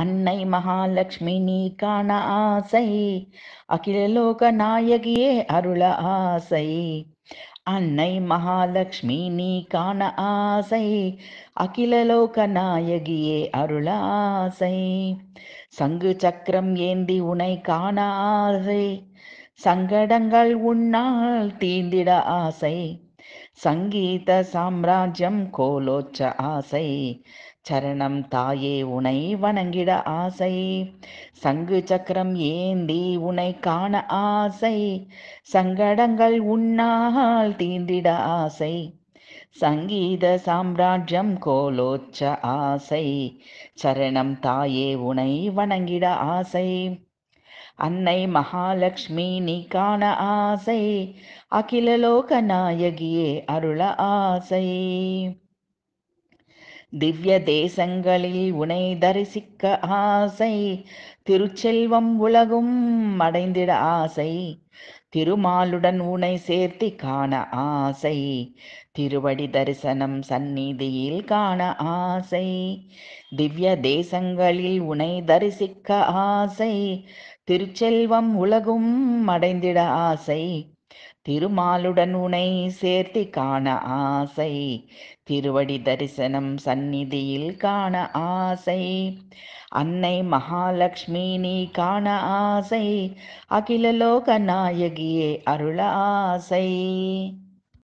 అన్నై మహాలక్ష్మిని కాణ ఆసై అఖిలలోక నాయకియే అరుళ ఆశై అన్నై మహాలక్ష్మిని కాణ ఆసై అఖిలలోక నాయగియే అరుళ ఆశై சங்கு చక్రం ఏంది ఉనై కాణ ఆశై సంగడంగల్ ఉన్నాల్ తీందిడ ఆశై சங்கீத சாம்ராஜ்யம் கோலோச்ச ஆசை சரணம் தாயே உனை வணங்கிட ஆசை சங்கு சக்கரம் ஏந்தி உனை காண ஆசை சங்கடங்கள் உன்னால் தீண்டிட ஆசை சங்கீத சாம்ராஜ்யம் கோலோச்ச ஆசை சரணம் தாயே உனை வணங்கிட ஆசை अन्ै महालक्ष्मिनी आसे, आसै अखिलोकनायकि अरुल आसै திவ்ய தேசங்களில் உனை தரிசிக்க ஆசை திருச்செல்வம் உலகும் அடைந்திட ஆசை திருமாலுடன் உனை சேர்த்தி காண ஆசை திருவடி தரிசனம் சந்நிதியில் காண ஆசை திவ்ய தேசங்களில் உனை தரிசிக்க ஆசை திருச்செல்வம் உலகும் அடைந்திட ஆசை திருமாலுடன் உனை சேர்த்தி காண ஆசை திருவடி தரிசனம் சந்நிதியில் காண ஆசை அன்னை மகாலட்சுமி நீ காண ஆசை அகில லோக நாயகியே அருள ஆசை